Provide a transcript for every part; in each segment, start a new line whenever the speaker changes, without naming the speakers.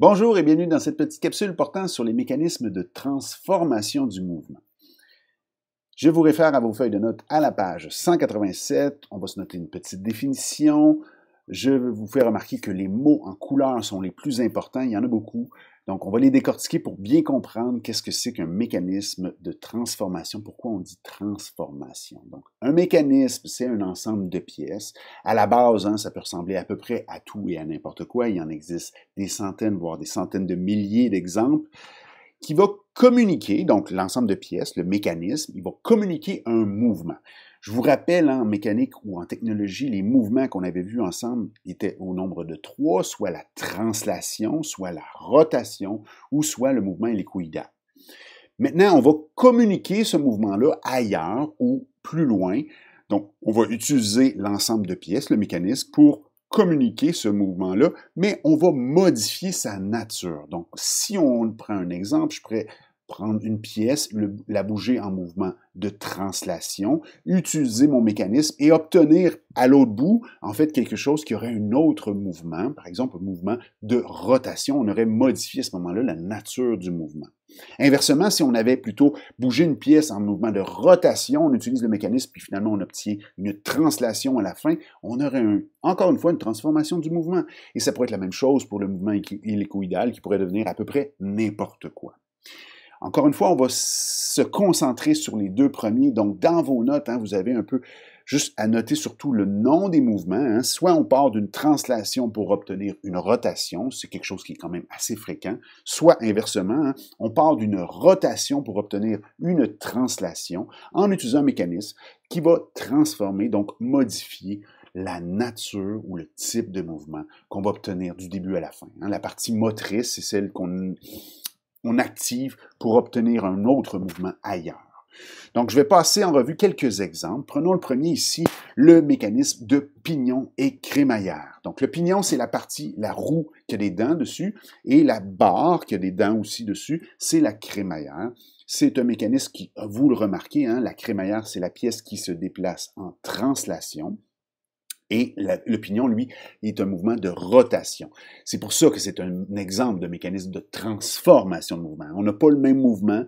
Bonjour et bienvenue dans cette petite capsule portant sur les mécanismes de transformation du mouvement. Je vous réfère à vos feuilles de notes à la page 187. On va se noter une petite définition, je vous faire remarquer que les mots en couleur sont les plus importants. Il y en a beaucoup. Donc, on va les décortiquer pour bien comprendre qu'est-ce que c'est qu'un mécanisme de transformation. Pourquoi on dit transformation? Donc, un mécanisme, c'est un ensemble de pièces. À la base, hein, ça peut ressembler à peu près à tout et à n'importe quoi. Il en existe des centaines, voire des centaines de milliers d'exemples qui va communiquer, donc l'ensemble de pièces, le mécanisme, il va communiquer un mouvement. Je vous rappelle, hein, en mécanique ou en technologie, les mouvements qu'on avait vus ensemble étaient au nombre de trois, soit la translation, soit la rotation, ou soit le mouvement hélicoïdal. Maintenant, on va communiquer ce mouvement-là ailleurs ou plus loin. Donc, on va utiliser l'ensemble de pièces, le mécanisme, pour communiquer ce mouvement-là, mais on va modifier sa nature. Donc, si on prend un exemple, je pourrais prendre une pièce, la bouger en mouvement de translation, utiliser mon mécanisme et obtenir à l'autre bout, en fait, quelque chose qui aurait un autre mouvement, par exemple un mouvement de rotation. On aurait modifié à ce moment-là la nature du mouvement. Inversement, si on avait plutôt bougé une pièce en mouvement de rotation, on utilise le mécanisme, puis finalement on obtient une translation à la fin, on aurait encore une fois une transformation du mouvement. Et ça pourrait être la même chose pour le mouvement hélicoïdal qui pourrait devenir à peu près n'importe quoi. Encore une fois, on va se concentrer sur les deux premiers. Donc, dans vos notes, hein, vous avez un peu juste à noter surtout le nom des mouvements. Hein. Soit on part d'une translation pour obtenir une rotation, c'est quelque chose qui est quand même assez fréquent, soit inversement, hein, on part d'une rotation pour obtenir une translation en utilisant un mécanisme qui va transformer, donc modifier la nature ou le type de mouvement qu'on va obtenir du début à la fin. La partie motrice, c'est celle qu'on on active pour obtenir un autre mouvement ailleurs. Donc, je vais passer en revue quelques exemples. Prenons le premier ici, le mécanisme de pignon et crémaillère. Donc, le pignon, c'est la partie, la roue qui a des dents dessus, et la barre qui a des dents aussi dessus, c'est la crémaillère. C'est un mécanisme qui, vous le remarquez, hein, la crémaillère, c'est la pièce qui se déplace en translation. Et l'opinion, lui, est un mouvement de rotation. C'est pour ça que c'est un exemple de mécanisme de transformation de mouvement. On n'a pas le même mouvement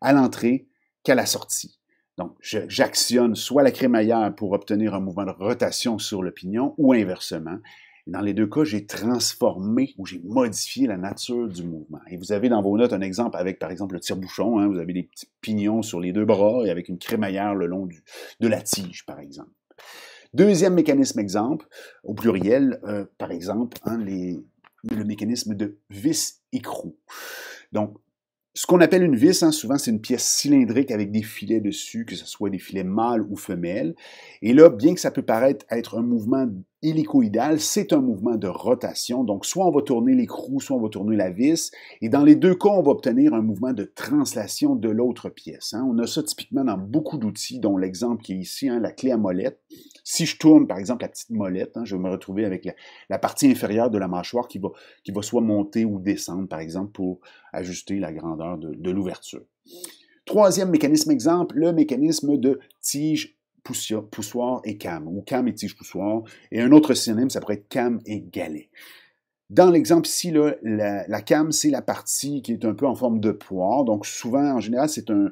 à l'entrée qu'à la sortie. Donc, j'actionne soit la crémaillère pour obtenir un mouvement de rotation sur le pignon ou inversement. Dans les deux cas, j'ai transformé ou j'ai modifié la nature du mouvement. Et vous avez dans vos notes un exemple avec, par exemple, le tire-bouchon. Hein. vous avez des petits pignons sur les deux bras et avec une crémaillère le long de la tige, par exemple. Deuxième mécanisme exemple, au pluriel, euh, par exemple, hein, les, le mécanisme de vis-écrou. Donc, ce qu'on appelle une vis, hein, souvent c'est une pièce cylindrique avec des filets dessus, que ce soit des filets mâles ou femelles. Et là, bien que ça peut paraître être un mouvement hélicoïdal, c'est un mouvement de rotation. Donc, soit on va tourner l'écrou, soit on va tourner la vis. Et dans les deux cas, on va obtenir un mouvement de translation de l'autre pièce. Hein. On a ça typiquement dans beaucoup d'outils, dont l'exemple qui est ici, la clé à molette. Si je tourne, par exemple, la petite molette, hein, je vais me retrouver avec la, partie inférieure de la mâchoire qui va, qui va soit monter ou descendre, par exemple, pour ajuster la grandeur de, de l'ouverture. Troisième mécanisme exemple, le mécanisme de tige poussoir et cam, ou cam et tige poussoir. Et un autre synonyme, ça pourrait être cam et galet. Dans l'exemple ici, là, la, cam, c'est la partie qui est un peu en forme de poire. Donc souvent, en général, c'est un,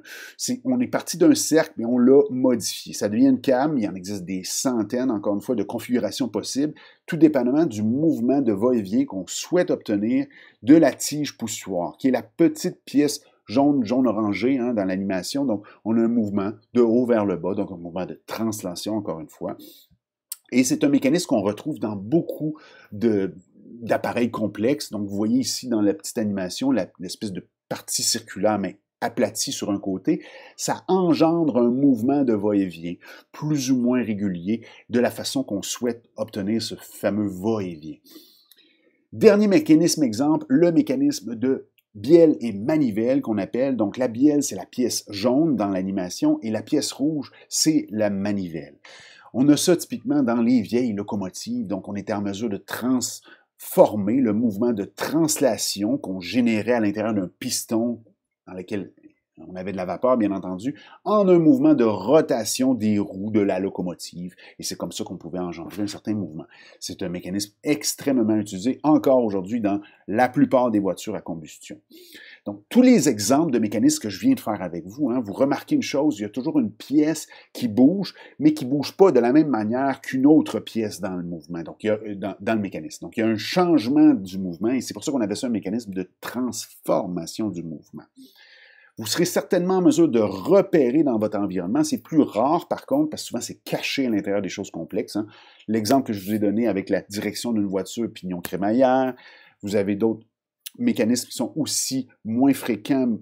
on est parti d'un cercle, mais on l'a modifié. Ça devient une cam. Il en existe des centaines, encore une fois, de configurations possibles, tout dépendamment du mouvement de va-et-vient qu'on souhaite obtenir de la tige poussoire, qui est la petite pièce jaune, jaune orangée hein, dans l'animation. Donc, on a un mouvement de haut vers le bas, donc un mouvement de translation, encore une fois. Et c'est un mécanisme qu'on retrouve dans beaucoup de, d'appareils complexes. Donc, vous voyez ici dans la petite animation l'espèce de partie circulaire, mais aplatie sur un côté, ça engendre un mouvement de va-et-vient, plus ou moins régulier, de la façon qu'on souhaite obtenir ce fameux va-et-vient. Dernier mécanisme exemple, le mécanisme de bielle et manivelle qu'on appelle. Donc la bielle, c'est la pièce jaune dans l'animation et la pièce rouge, c'est la manivelle. On a ça typiquement dans les vieilles locomotives, donc on était en mesure de trans former le mouvement de translation qu'on générait à l'intérieur d'un piston dans lequel on avait de la vapeur, bien entendu, en un mouvement de rotation des roues de la locomotive. Et c'est comme ça qu'on pouvait engendrer un certain mouvement. C'est un mécanisme extrêmement utilisé encore aujourd'hui dans la plupart des voitures à combustion. Donc, tous les exemples de mécanismes que je viens de faire avec vous, hein, vous remarquez une chose, il y a toujours une pièce qui bouge, mais qui ne bouge pas de la même manière qu'une autre pièce dans le mouvement, donc euh, dans, le mécanisme. Donc, il y a un changement du mouvement, et c'est pour ça qu'on avait ça un mécanisme de transformation du mouvement. Vous serez certainement en mesure de repérer dans votre environnement. C'est plus rare, par contre, parce que souvent, c'est caché à l'intérieur des choses complexes. Hein. L'exemple que je vous ai donné avec la direction d'une voiture, pignon crémaillère, vous avez d'autres mécanismes qui sont aussi moins fréquents,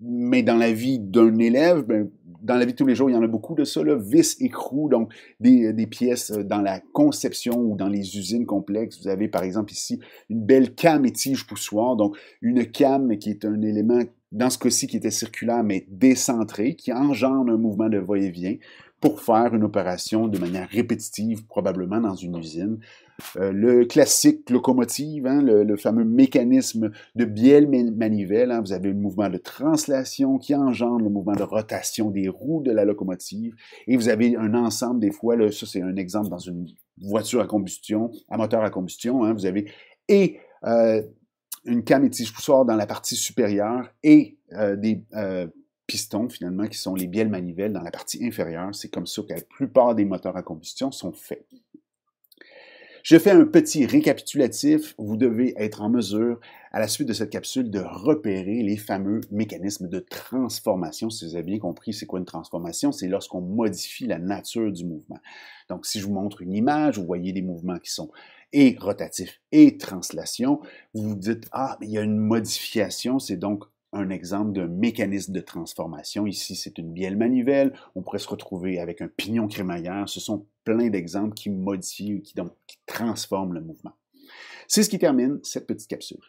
mais dans la vie d'un élève, ben, dans la vie de tous les jours, il y en a beaucoup de ça, vis et donc des, euh, pièces euh, dans la conception ou dans les usines complexes. Vous avez par exemple ici une belle cam et tige poussoir, donc une cam qui est un élément, dans ce cas-ci, qui était circulaire mais décentré, qui engendre un mouvement de va-et-vient pour faire une opération de manière répétitive, probablement dans une usine. Euh, le classique locomotive, hein, le, fameux mécanisme de bielle manivelle hein, vous avez le mouvement de translation qui engendre le mouvement de rotation des roues de la locomotive, et vous avez un ensemble des fois, là, ça c'est un exemple dans une voiture à combustion, à moteur à combustion, hein, vous avez et euh, une cam poussoir dans la partie supérieure et euh, des pistons finalement qui sont les bielles manivelles dans la partie inférieure. C'est comme ça que la plupart des moteurs à combustion sont faits. Je fais un petit récapitulatif. Vous devez être en mesure, à la suite de cette capsule, de repérer les fameux mécanismes de transformation. Si vous avez bien compris, c'est quoi une transformation? C'est lorsqu'on modifie la nature du mouvement. Donc, si je vous montre une image, vous voyez des mouvements qui sont et rotatifs et translation, vous vous dites, ah, il y a une modification, c'est donc un exemple d'un mécanisme de transformation. Ici, c'est une bielle manivelle. On pourrait se retrouver avec un pignon crémaillère. Ce sont plein d'exemples qui modifient, qui, donc, qui transforment le mouvement. C'est ce qui termine cette petite capsule.